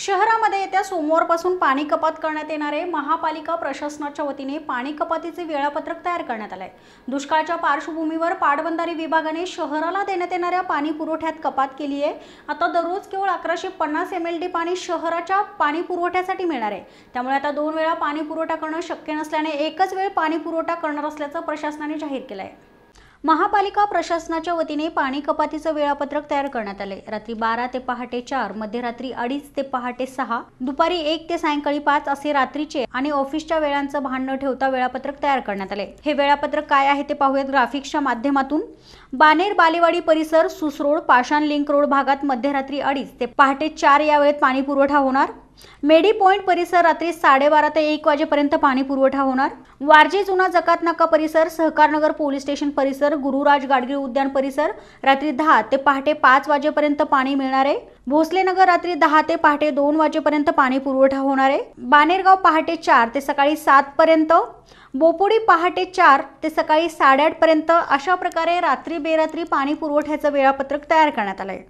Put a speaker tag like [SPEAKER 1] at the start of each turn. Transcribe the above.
[SPEAKER 1] शहरामध्ये येत्या सोमवारपासून पाणी कपात करण्यात येणारे महापालिका प्रशासनाच्या वतीने पाणी कपातीचे वेळापत्रक तयार करण्यात आलं आहे दुष्काळाच्या पार्श्वभूमीवर पाटबंधारे विभागाने शहराला देण्यात येणाऱ्या पाणी पुरवठ्यात कपात केली आहे आता दररोज केवळ अकराशे पन्नास एम एल डी पाणी शहराच्या पाणी पुरवठ्यासाठी मिळणार आहे त्यामुळे आता दोन वेळा पाणी पुरवठा करणं शक्य नसल्याने एकच वेळ पाणी पुरवठा करणार असल्याचं प्रशासनाने जाहीर केलं आहे महापालिका प्रशासनाच्या वतीने पाणी कपातीचं वेळापत्रक तयार करण्यात आले रात्री बारा ते पहाटे चार मध्यरात्री अडीच ते पहाटे सहा दुपारी एक ते सायंकाळी पाच असे रात्रीचे आणि ऑफिसच्या वेळांचं भान न ठेवता वेळापत्रक तयार करण्यात आले हे वेळापत्रक काय आहे ते पाहूयात ग्राफिक्सच्या माध्यमातून बानेर बालेवाडी परिसर सुसरोड पाषाण लिंक रोड भागात मध्यरात्री अडीच ते पहाटे चार या वेळेत पाणी पुरवठा होणार मेडी पॉइंट परिसर रात्री साडेबारा ते एक वाजेपर्यंत पाणी पुरवठा होणार वारजे जुना जकात नाका परिसर सहकारनगर पोलीस स्टेशन परिसर गुरुराज गाडगिरी उद्यान परिसर रात्री दहा ते पहाटे पाच वाजेपर्यंत पाणी मिळणार आहे नगर रात्री दहा ते पहाटे दोन वाजेपर्यंत पाणी पुरवठा होणार आहे बानेरगाव पहाटे चार ते सकाळी सात पर्यंत बोपोडी पहाटे चार ते सकाळी पर्यंत अशा प्रकारे रात्री बेरात्री पाणी पुरवठ्याचं वेळापत्रक तयार करण्यात आलं आहे